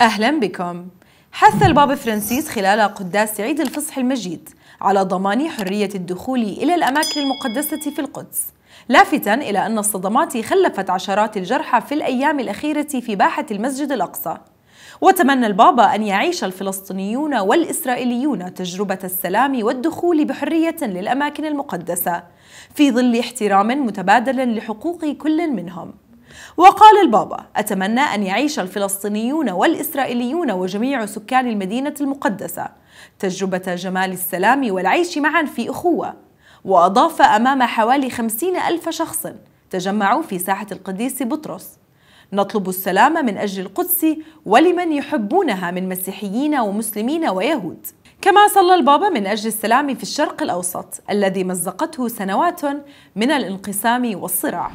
أهلا بكم حث البابا فرانسيس خلال قداس عيد الفصح المجيد على ضمان حرية الدخول إلى الأماكن المقدسة في القدس لافتا إلى أن الصدمات خلفت عشرات الجرحى في الأيام الأخيرة في باحة المسجد الأقصى وتمنى البابا أن يعيش الفلسطينيون والإسرائيليون تجربة السلام والدخول بحرية للأماكن المقدسة في ظل احترام متبادل لحقوق كل منهم وقال البابا أتمنى أن يعيش الفلسطينيون والإسرائيليون وجميع سكان المدينة المقدسة تجربة جمال السلام والعيش معا في أخوة وأضاف أمام حوالي خمسين ألف شخص تجمعوا في ساحة القديس بطرس نطلب السلام من أجل القدس ولمن يحبونها من مسيحيين ومسلمين ويهود كما صلى البابا من أجل السلام في الشرق الأوسط الذي مزقته سنوات من الانقسام والصراع